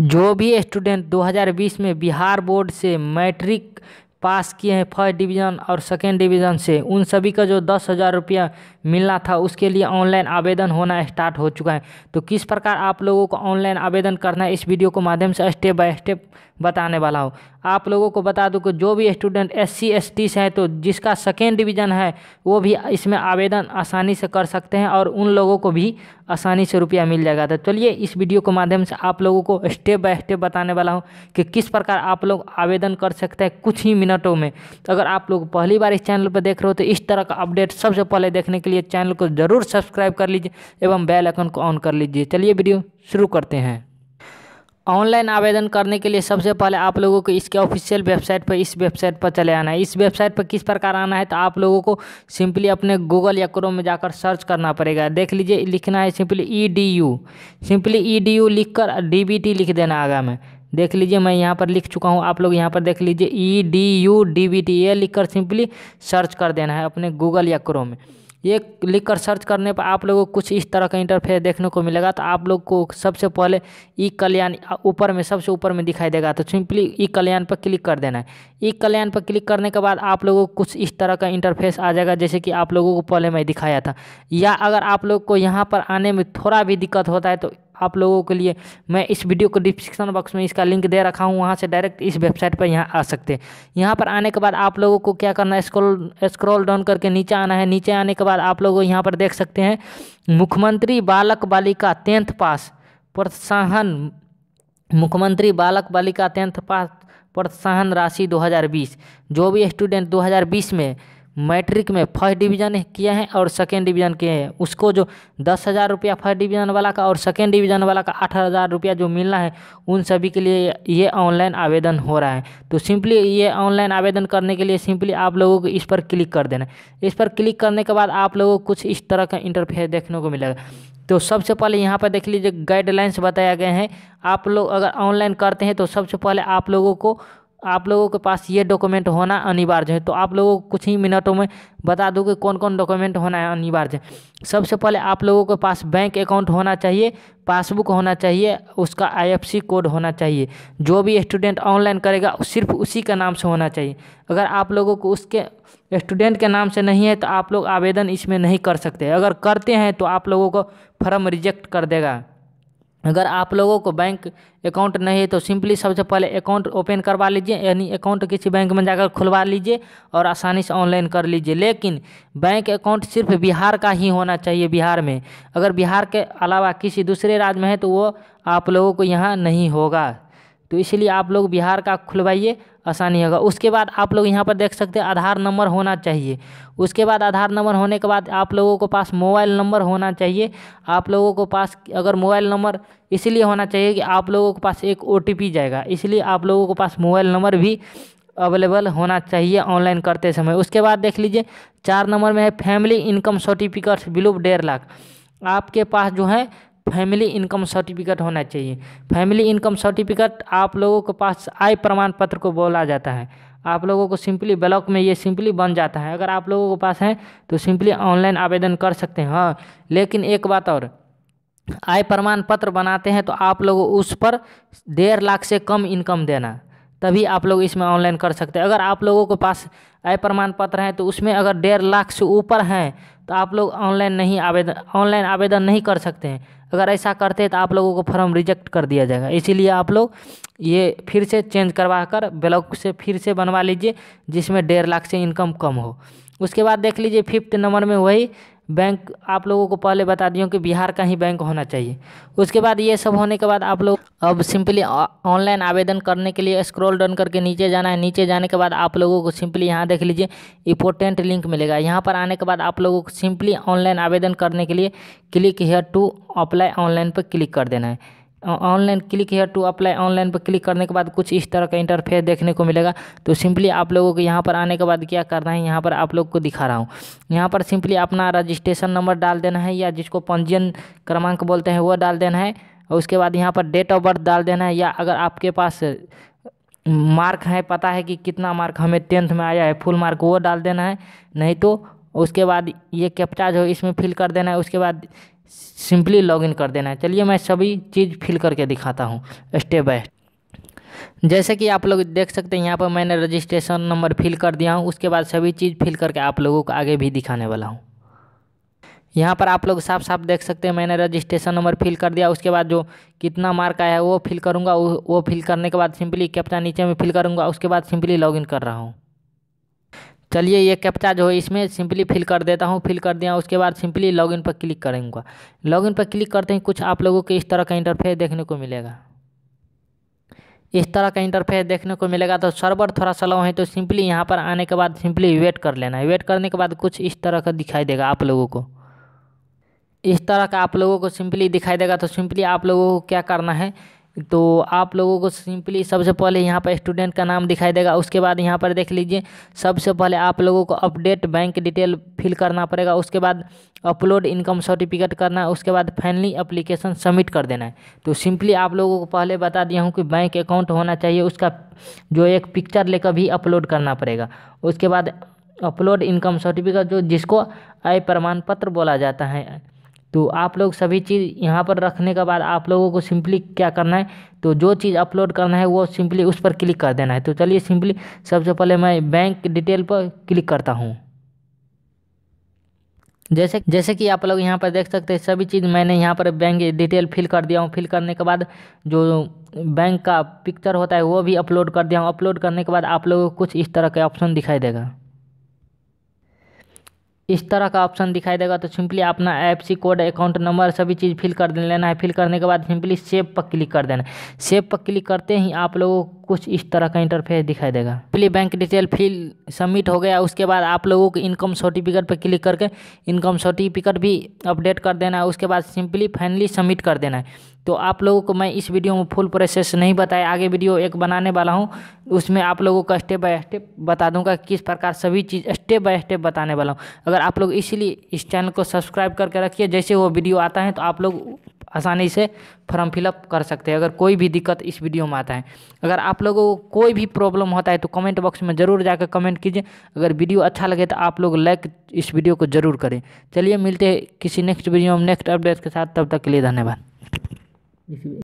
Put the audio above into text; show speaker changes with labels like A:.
A: जो भी स्टूडेंट 2020 में बिहार बोर्ड से मैट्रिक पास किए हैं फर्स्ट डिवीज़न और सेकेंड डिवीज़न से उन सभी का जो दस हज़ार रुपया मिलना था उसके लिए ऑनलाइन आवेदन होना स्टार्ट हो चुका है तो किस प्रकार आप लोगों को ऑनलाइन आवेदन करना है इस वीडियो को माध्यम से स्टेप बाय स्टेप बताने वाला हूँ आप लोगों को बता दूँ कि जो भी student S C S T से है तो जिसका सेकेंड डिवीज़न है वो भी इसमें आवेदन आसानी से कर सकते हैं और उन लोगों को भी आसानी से रुपया मिल जाएगा तो चलिए इस वीडियो के माध्यम से आप लोगों को स्टेप बाय स्टेप बताने वाला हूँ कि किस प्रकार आप लोग आवेदन कर सकते हैं कुछ ही मिनटों में तो अगर आप लोग पहली बार इस चैनल पर देख रहे हो तो इस तरह का अपडेट सबसे पहले देखने के लिए लिए चैनल को जरूर सब्सक्राइब कर लीजिए एवं बेल आइकन को ऑन कर लीजिए चलिए वीडियो शुरू करते हैं ऑनलाइन आवेदन करने के लिए सबसे पहले आप लोगों को इसके ऑफिशियल वेबसाइट पर इस वेबसाइट पर चले आना है इस वेबसाइट पर किस प्रकार आना है तो आप लोगों को सिंपली अपने गूगल या क्रोम में जाकर सर्च करना पड़ेगा देख लीजिए लिखना है simply E D U simply E e D U लिख कर डी बी टी लिख देना आगा में देख लीजिए मैं यहाँ पर लिख चुका हूँ आप लोग यहाँ पर देख लीजिए E D U D B T ये लिख कर सिंपली सर्च कर देना है अपने गूगल या क्रोम में ये लिख कर सर्च करने पर आप लोगों को कुछ इस तरह का इंटरफेस देखने को मिलेगा तो आप लोग को सबसे पहले ई कल्याण ऊपर में सबसे ऊपर में दिखाई देगा तो सिंपली ई कल्याण पर क्लिक कर देना है ई कल्याण पर क्लिक करने के बाद आप लोगों को कुछ इस तरह का इंटरफेस आ जाएगा जैसे कि आप लोगों को पहले मैं दिखाया था या अगर आप लोग को यहाँ पर आने में थोड़ा भी दिक्कत होता है तो आप लोगों के लिए मैं इस वीडियो को डिस्क्रिप्शन बॉक्स में इसका लिंक दे रखा हूँ वहाँ से डायरेक्ट इस वेबसाइट पर यहाँ आ सकते हैं यहाँ पर आने के बाद आप लोगों को क्या करना है स्क्रॉल डाउन करके नीचे आना है नीचे आने के बाद आप लोग यहाँ पर देख सकते हैं मुख्यमंत्री बालक बालिका टेंथ पास प्रोत्साहन मुख्यमंत्री बालक बालिका टेंथ पास प्रोत्साहन राशि 2020 जो भी स्टूडेंट 2020 में मैट्रिक में फर्स्ट डिवीजन किए हैं और सेकेंड डिवीजन किए हैं उसको जो दस हज़ार रुपया फर्स्ट डिवीजन वाला का और सेकेंड डिवीजन वाला का आठ हज़ार रुपया जो मिलना है उन सभी के लिए ये ऑनलाइन आवेदन हो रहा है तो सिंपली ये ऑनलाइन आवेदन करने के लिए सिंपली आप लोगों को इस पर क्लिक कर देना इस पर क्लिक करने के बाद आप लोगों को कुछ इस तरह का इंटरफेयर देखने को मिलेगा तो सबसे पहले यहाँ पर देख लीजिए गाइडलाइंस बताया गया है आप लोग अगर ऑनलाइन करते हैं तो सबसे पहले आप लोगों को आप लोगों के पास ये डॉक्यूमेंट होना अनिवार्य है तो आप लोगों को कुछ ही मिनटों में बता दूँ कि कौन कौन डॉक्यूमेंट होना है अनिवार्य सबसे पहले आप लोगों के पास बैंक अकाउंट होना चाहिए पासबुक होना चाहिए उसका आईएफसी कोड होना चाहिए जो भी स्टूडेंट ऑनलाइन करेगा सिर्फ उसी का नाम से होना चाहिए अगर आप लोगों को उसके स्टूडेंट के नाम से नहीं है तो आप लोग आवेदन इसमें नहीं कर सकते अगर करते हैं तो आप लोगों को फर्म रिजेक्ट कर देगा अगर आप लोगों को बैंक अकाउंट नहीं है तो सिंपली सबसे पहले अकाउंट ओपन करवा लीजिए यानी अकाउंट किसी बैंक में जाकर खुलवा लीजिए और आसानी से ऑनलाइन कर लीजिए लेकिन बैंक अकाउंट सिर्फ बिहार का ही होना चाहिए बिहार में अगर बिहार के अलावा किसी दूसरे राज्य में है तो वो आप लोगों को यहाँ नहीं होगा तो इसलिए आप लोग बिहार का खुलवाइए आसानी होगा उसके बाद आप लोग यहाँ पर देख सकते हैं आधार नंबर होना चाहिए उसके बाद आधार नंबर होने के बाद आप लोगों को पास मोबाइल नंबर होना चाहिए आप लोगों को पास अगर मोबाइल नंबर इसलिए होना चाहिए कि आप लोगों के पास एक ओ जाएगा इसलिए आप लोगों के पास मोबाइल नंबर भी अवेलेबल होना चाहिए ऑनलाइन करते समय उसके बाद देख लीजिए चार नंबर में है फैमिली इनकम सर्टिफिकेट्स बिलो डेढ़ लाख आपके पास जो है फैमिली इनकम सर्टिफिकेट होना चाहिए फैमिली इनकम सर्टिफिकेट आप लोगों के पास आय प्रमाण पत्र को बोला जाता है आप लोगों को सिंपली ब्लॉक में ये सिंपली बन जाता है अगर आप लोगों के पास है तो सिंपली ऑनलाइन आवेदन कर सकते हैं हाँ लेकिन एक बात और आय प्रमाण पत्र बनाते हैं तो आप लोग उस पर डेढ़ लाख से कम इनकम देना तभी आप लोग इसमें ऑनलाइन कर सकते हैं अगर आप लोगों के पास आय प्रमाण पत्र है तो उसमें अगर डेढ़ लाख से ऊपर हैं तो आप लोग ऑनलाइन नहीं आवेदन ऑनलाइन आवेदन नहीं कर सकते हैं अगर ऐसा करते हैं तो आप लोगों को फॉर्म रिजेक्ट कर दिया जाएगा इसीलिए आप लोग ये फिर से चेंज करवा कर ब्लॉक से फिर से बनवा लीजिए जिसमें डेढ़ लाख से इनकम कम हो उसके बाद देख लीजिए फिफ्थ नंबर में वही बैंक आप लोगों को पहले बता दियो कि बिहार का ही बैंक होना चाहिए उसके बाद ये सब होने के बाद आप लोग अब सिंपली ऑनलाइन आवेदन करने के लिए स्क्रॉल डन करके नीचे जाना है नीचे जाने के बाद आप लोगों को सिंपली यहाँ देख लीजिए इंपोर्टेंट लिंक मिलेगा यहाँ पर आने के बाद आप लोगों को सिंपली ऑनलाइन आवेदन करने के लिए click here to apply online पर क्लिक कर देना है online click here to apply online पर क्लिक करने के बाद कुछ इस तरह का इंटरफेस देखने को मिलेगा तो सिंपली आप लोगों को यहाँ पर आने के बाद क्या करना है यहाँ पर आप लोग को दिखा रहा हूँ यहाँ पर सिंपली अपना रजिस्ट्रेशन नंबर डाल देना है या जिसको पंजीयन क्रमांक बोलते हैं वो डाल देना है और उसके बाद यहाँ पर डेट ऑफ बर्थ डाल देना है या अगर आपके पास मार्क है पता है कि कितना मार्क हमें टेंथ में आया है फुल मार्क वो डाल देना है नहीं तो उसके बाद ये कैप्चा जो इसमें फिल कर देना है उसके बाद सिंपली लॉगिन कर देना है चलिए मैं सभी चीज़ फिल करके दिखाता हूँ स्टेप बाय जैसे कि आप लोग देख सकते हैं यहाँ पर मैंने रजिस्ट्रेशन नंबर फिल कर दिया हूँ उसके बाद सभी चीज़ फिल करके आप लोगों को आगे भी दिखाने वाला हूँ यहाँ पर आप लोग साफ साफ देख सकते हैं मैंने रजिस्ट्रेशन नंबर फिल कर दिया उसके बाद जो कितना मार्क आया है वो फिल करूँगा वो फिल करने के बाद सिंपली कैप्टन नीचे में फिल करूँगा उसके बाद सिंपली लॉगिन कर रहा हूँ चलिए ये कैप्चा जो है इसमें सिंपली फिल कर देता हूँ फिल कर दिया उसके बाद सिंपली लॉगिन पर क्लिक करेंगे लॉगिन पर क्लिक करते ही कुछ आप लोगों को इस तरह का इंटरफेस देखने को मिलेगा इस तरह का इंटरफेस देखने को मिलेगा तो सर्वर थोड़ा सा लो है तो सिंपली यहाँ पर आने के बाद सिंपली वेट कर लेना है वेट करने के बाद कुछ इस तरह का दिखाई देगा आप लोगों को इस तरह का आप लोगों को सिंपली दिखाई देगा तो सिंपली आप लोगों को क्या करना है तो आप लोगों को सिंपली सबसे पहले यहाँ पर स्टूडेंट का नाम दिखाई देगा उसके बाद यहाँ पर देख लीजिए सबसे पहले आप लोगों को अपडेट बैंक डिटेल फिल करना पड़ेगा उसके बाद अपलोड इनकम सर्टिफिकेट करना है उसके बाद फाइनली अप्लीकेशन सबमिट कर देना है तो सिंपली आप लोगों को पहले बता दिया हूँ कि बैंक अकाउंट होना चाहिए उसका जो एक पिक्चर लेकर भी अपलोड करना पड़ेगा उसके बाद अपलोड इनकम सर्टिफिकेट जो जिसको आय प्रमाण पत्र बोला जाता है तो आप लोग सभी चीज़ यहाँ पर रखने के बाद आप लोगों को सिंपली क्या करना है तो जो चीज़ अपलोड करना है वो सिंपली उस पर क्लिक कर देना है तो चलिए सिंपली सबसे पहले मैं बैंक डिटेल पर क्लिक करता हूँ जैसे जैसे कि आप लोग यहाँ पर देख सकते हैं सभी चीज़ मैंने यहाँ पर बैंक डिटेल फिल कर दिया हूँ फिल करने के बाद जो बैंक का पिक्चर होता है वो भी अपलोड कर दिया हूँ अपलोड करने के बाद आप लोगों को कुछ इस तरह के ऑप्शन दिखाई देगा इस तरह का ऑप्शन दिखाई देगा तो सिंपली अपना F C code account number सभी चीज़ फिल कर लेना है फिल करने के बाद सिंपली सेव पर क्लिक कर देना सेव पर क्लिक करते ही आप लोगों कुछ इस तरह का इंटरफेस दिखाई देगा पहले बैंक डिटेल फिल सबमिट हो गया उसके बाद आप लोगों को इनकम सर्टिफिकेट पर क्लिक करके इनकम सर्टिफिकेट भी अपडेट कर देना है उसके बाद सिंपली फाइनली सबमिट कर देना है तो आप लोगों को मैं इस वीडियो में फुल प्रोसेस नहीं बताया आगे वीडियो एक बनाने वाला हूँ उसमें आप लोगों का स्टेप बाय स्टेप बता दूंगा किस प्रकार सभी चीज़ स्टेप बाय स्टेप बताने वाला हूँ अगर आप लोग इसीलिए इस चैनल को सब्सक्राइब करके रखिए जैसे वो वीडियो आता है तो आप लोग आसानी से फॉर्म फिलअप कर सकते हैं अगर कोई भी दिक्कत इस वीडियो में आता है अगर आप लोगों को कोई भी प्रॉब्लम होता है तो कमेंट बॉक्स में ज़रूर जाकर कमेंट कीजिए अगर वीडियो अच्छा लगे तो आप लोग लाइक इस वीडियो को ज़रूर करें चलिए मिलते हैं किसी नेक्स्ट वीडियो में नेक्स्ट अपडेट के साथ तब तक के लिए धन्यवाद